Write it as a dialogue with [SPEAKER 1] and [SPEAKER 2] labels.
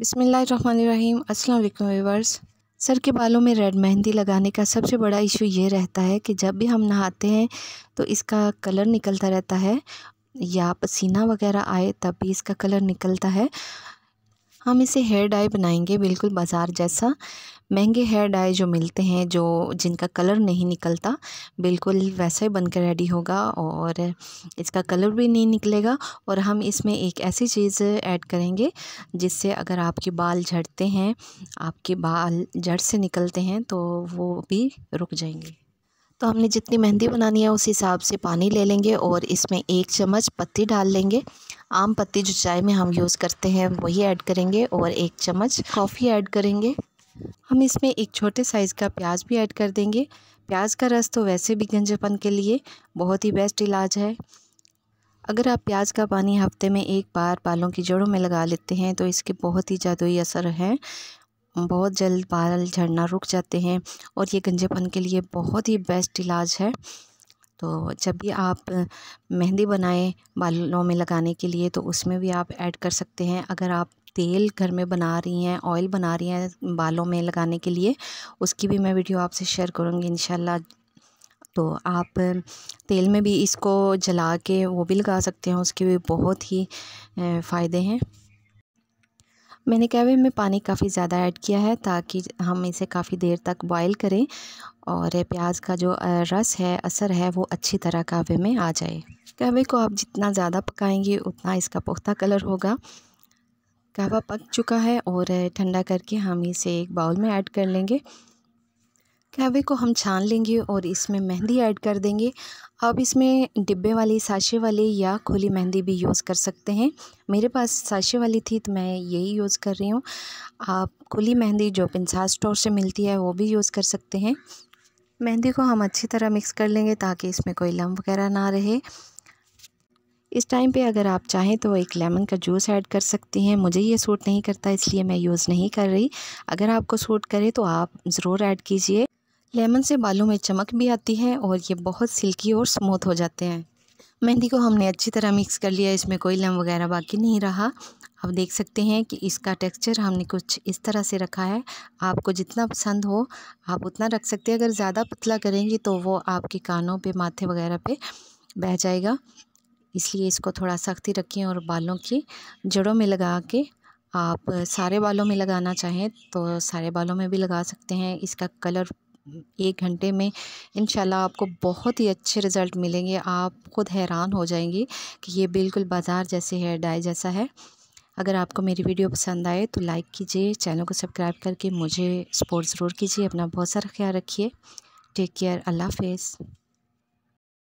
[SPEAKER 1] बिसमीम् अस्सलाम viewers sir के बालों में रेड मेहंदी लगाने का सबसे बड़ा इशू ये रहता है कि जब भी हम नहाते हैं तो इसका कलर निकलता रहता है या पसीना वगैरह आए तब भी इसका कलर निकलता है हम इसे हेयर डाई बनाएंगे बिल्कुल बाज़ार जैसा महंगे हेयर डाई जो मिलते हैं जो जिनका कलर नहीं निकलता बिल्कुल वैसा ही बनकर रेडी होगा और इसका कलर भी नहीं निकलेगा और हम इसमें एक ऐसी चीज़ ऐड करेंगे जिससे अगर आपके बाल झड़ते हैं आपके बाल जड़ से निकलते हैं तो वो भी रुक जाएंगे तो हमने जितनी मेहंदी बनानी है उस हिसाब से पानी ले लेंगे और इसमें एक चम्मच पत्ती डाल लेंगे आम पत्ती जो चाय में हम यूज़ करते हैं वही ऐड करेंगे और एक चम्मच कॉफ़ी ऐड करेंगे हम इसमें एक छोटे साइज़ का प्याज भी ऐड कर देंगे प्याज का रस तो वैसे भी गंजेपन के लिए बहुत ही बेस्ट इलाज है अगर आप प्याज का पानी हफ्ते में एक बार बालों की जड़ों में लगा लेते हैं तो इसके बहुत ही जादुई असर हैं बहुत जल्द बाल झड़ना रुक जाते हैं और ये गंजेपन के लिए बहुत ही बेस्ट इलाज है तो जब भी आप मेहंदी बनाएँ बालों में लगाने के लिए तो उसमें भी आप ऐड कर सकते हैं अगर आप तेल घर में बना रही हैं ऑयल बना रही हैं बालों में लगाने के लिए उसकी भी मैं वीडियो आपसे शेयर करूँगी इन तो आप तेल में भी इसको जला के वो भी लगा सकते हैं उसके भी बहुत ही फ़ायदे हैं मैंने कहवे में पानी काफ़ी ज़्यादा ऐड किया है ताकि हम इसे काफ़ी देर तक बॉईल करें और प्याज का जो रस है असर है वो अच्छी तरह कहवे में आ जाए कहवे को आप जितना ज़्यादा पकाएंगे उतना इसका पुख्ता कलर होगा कहवा पक चुका है और ठंडा करके हम इसे एक बाउल में ऐड कर लेंगे कहवे को हम छान लेंगे और इसमें मेहंदी ऐड कर देंगे आप इसमें डिब्बे वाली साशे वाली या खुली मेहंदी भी यूज़ कर सकते हैं मेरे पास साशे वाली थी तो मैं यही यूज़ कर रही हूँ आप खुली मेहंदी जो पिंसा स्टोर से मिलती है वो भी यूज़ कर सकते हैं मेहंदी को हम अच्छी तरह मिक्स कर लेंगे ताकि इसमें कोई लम वगैरह ना रहे इस टाइम पे अगर आप चाहें तो एक लेमन का जूस ऐड कर सकती हैं मुझे ये सूट नहीं करता इसलिए मैं यूज़ नहीं कर रही अगर आपको सूट करे तो आप ज़रूर ऐड कीजिए लेमन से बालों में चमक भी आती है और ये बहुत सिल्की और स्मूथ हो जाते हैं मेहंदी को हमने अच्छी तरह मिक्स कर लिया इसमें कोई लम वगैरह बाकी नहीं रहा आप देख सकते हैं कि इसका टेक्सचर हमने कुछ इस तरह से रखा है आपको जितना पसंद हो आप उतना रख सकते हैं अगर ज़्यादा पतला करेंगे तो वो आपके कानों पे माथे वगैरह पे बह जाएगा इसलिए इसको थोड़ा सख्ती रखें और बालों की जड़ों में लगा के आप सारे बालों में लगाना चाहें तो सारे बालों में भी लगा सकते हैं इसका कलर एक घंटे में इन आपको बहुत ही अच्छे रिज़ल्ट मिलेंगे आप ख़ुद हैरान हो जाएंगी कि ये बिल्कुल बाज़ार जैसे हेयर डाई जैसा है अगर आपको मेरी वीडियो पसंद आए तो लाइक कीजिए चैनल को सब्सक्राइब करके मुझे सपोर्ट ज़रूर कीजिए अपना बहुत सारा ख्याल रखिए टेक केयर अल्लाह हाफिज़